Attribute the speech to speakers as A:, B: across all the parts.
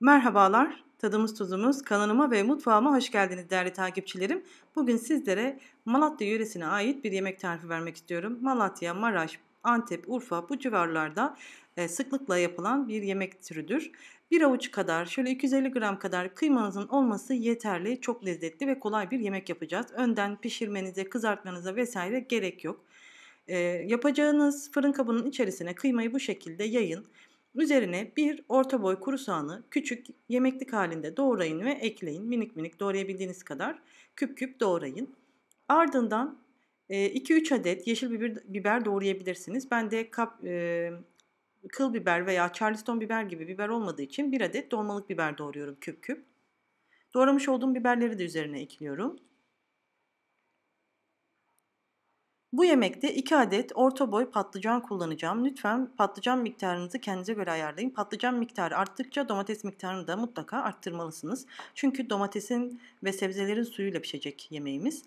A: Merhabalar, tadımız tuzumuz, kanalıma ve mutfağıma hoş geldiniz değerli takipçilerim. Bugün sizlere Malatya yöresine ait bir yemek tarifi vermek istiyorum. Malatya, Maraş, Antep, Urfa bu civarlarda e, sıklıkla yapılan bir yemek türüdür. Bir avuç kadar şöyle 250 gram kadar kıymanızın olması yeterli. Çok lezzetli ve kolay bir yemek yapacağız. Önden pişirmenize, kızartmanıza vesaire gerek yok. E, yapacağınız fırın kabının içerisine kıymayı bu şekilde yayın. Üzerine bir orta boy kuru soğanı küçük yemeklik halinde doğrayın ve ekleyin. Minik minik doğrayabildiğiniz kadar küp küp doğrayın. Ardından 2-3 e, adet yeşil biber, biber doğrayabilirsiniz. Ben de kap, e, kıl biber veya charleston biber gibi biber olmadığı için bir adet dolmalık biber doğruyorum küp küp. Doğramış olduğum biberleri de üzerine ekliyorum. Bu yemekte 2 adet orta boy patlıcan kullanacağım. Lütfen patlıcan miktarınızı kendinize göre ayarlayın. Patlıcan miktarı arttıkça domates miktarını da mutlaka arttırmalısınız. Çünkü domatesin ve sebzelerin suyuyla pişecek yemeğimiz.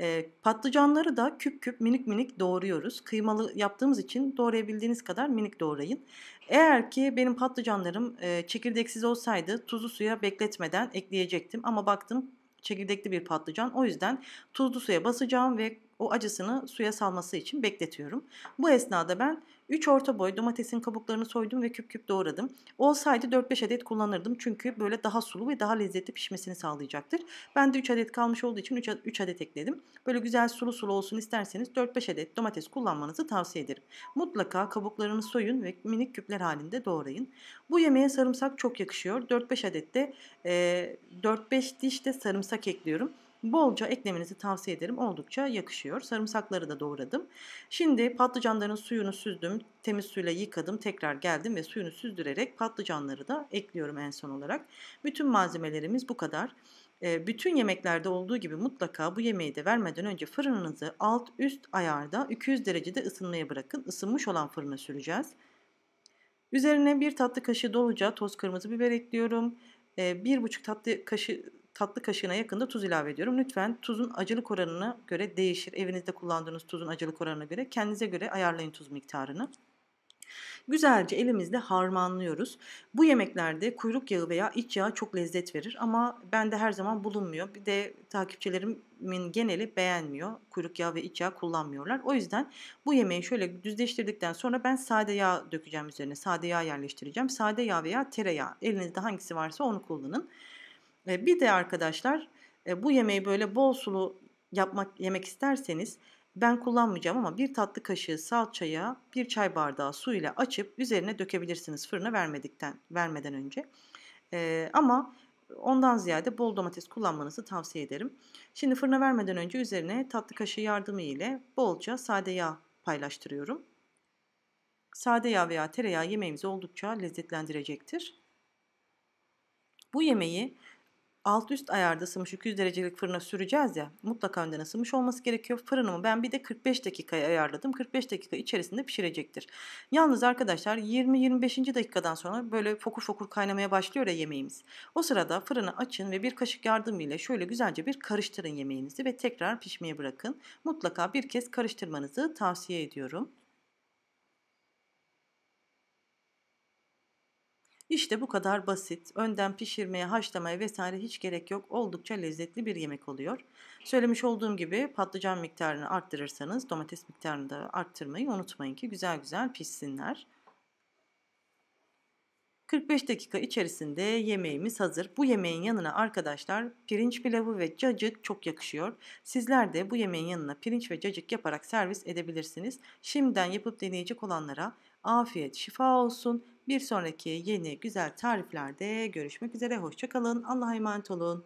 A: E, patlıcanları da küp küp minik minik doğruyoruz. Kıymalı yaptığımız için doğrayabildiğiniz kadar minik doğrayın. Eğer ki benim patlıcanlarım e, çekirdeksiz olsaydı tuzlu suya bekletmeden ekleyecektim. Ama baktım çekirdekli bir patlıcan. O yüzden tuzlu suya basacağım ve o acısını suya salması için bekletiyorum. Bu esnada ben 3 orta boy domatesin kabuklarını soydum ve küp küp doğradım. Olsaydı 4-5 adet kullanırdım çünkü böyle daha sulu ve daha lezzetli pişmesini sağlayacaktır. Ben de 3 adet kalmış olduğu için 3, 3 adet ekledim. Böyle güzel sulu sulu olsun isterseniz 4-5 adet domates kullanmanızı tavsiye ederim. Mutlaka kabuklarını soyun ve minik küpler halinde doğrayın. Bu yemeğe sarımsak çok yakışıyor. 4-5 adet de 4-5 diş de sarımsak ekliyorum bolca eklemenizi tavsiye ederim. Oldukça yakışıyor. Sarımsakları da doğradım. Şimdi patlıcanların suyunu süzdüm. Temiz suyla yıkadım. Tekrar geldim ve suyunu süzdürerek patlıcanları da ekliyorum en son olarak. Bütün malzemelerimiz bu kadar. Ee, bütün yemeklerde olduğu gibi mutlaka bu yemeği de vermeden önce fırınınızı alt üst ayarda 200 derecede ısınmaya bırakın. Isınmış olan fırına süreceğiz. Üzerine bir tatlı kaşığı doluca toz kırmızı biber ekliyorum. Ee, bir buçuk tatlı kaşığı tatlı kaşığına yakında tuz ilave ediyorum. Lütfen tuzun acılık oranına göre değişir. Evinizde kullandığınız tuzun acılık oranına göre kendinize göre ayarlayın tuz miktarını. Güzelce elimizle harmanlıyoruz. Bu yemeklerde kuyruk yağı veya iç yağı çok lezzet verir ama bende her zaman bulunmuyor. Bir de takipçilerimin geneli beğenmiyor. Kuyruk yağı ve iç yağ kullanmıyorlar. O yüzden bu yemeği şöyle düzleştirdikten sonra ben sade yağ dökeceğim üzerine. Sade yağ yerleştireceğim. Sade yağ veya tereyağı. Elinizde hangisi varsa onu kullanın. E, bir de arkadaşlar e, bu yemeği böyle bol sulu yapmak yemek isterseniz ben kullanmayacağım ama bir tatlı kaşığı salçaya bir çay bardağı su ile açıp üzerine dökebilirsiniz fırına vermedikten vermeden önce. E, ama ondan ziyade bol domates kullanmanızı tavsiye ederim. Şimdi fırına vermeden önce üzerine tatlı kaşığı yardımı ile bolca sade yağ paylaştırıyorum. Sade yağ veya tereyağı yemeğimizi oldukça lezzetlendirecektir. Bu yemeği alt üst ayarda ısınmış 200 derecelik fırına süreceğiz ya mutlaka önden ısınmış olması gerekiyor. Fırınımı ben bir de 45 dakikaya ayarladım. 45 dakika içerisinde pişirecektir. Yalnız arkadaşlar 20-25. dakikadan sonra böyle fokur fokur kaynamaya başlıyor ya yemeğimiz. O sırada fırını açın ve bir kaşık yardımıyla şöyle güzelce bir karıştırın yemeğinizi ve tekrar pişmeye bırakın. Mutlaka bir kez karıştırmanızı tavsiye ediyorum. İşte bu kadar basit. Önden pişirmeye, haşlamaya vesaire hiç gerek yok. Oldukça lezzetli bir yemek oluyor. Söylemiş olduğum gibi patlıcan miktarını arttırırsanız domates miktarını da arttırmayı unutmayın ki güzel güzel pişsinler. 45 dakika içerisinde yemeğimiz hazır. Bu yemeğin yanına arkadaşlar pirinç pilavı ve cacık çok yakışıyor. Sizler de bu yemeğin yanına pirinç ve cacık yaparak servis edebilirsiniz. Şimdiden yapıp deneyecek olanlara afiyet, şifa olsun. Bir sonraki yeni güzel tariflerde görüşmek üzere. Hoşçakalın. Allah'a emanet olun.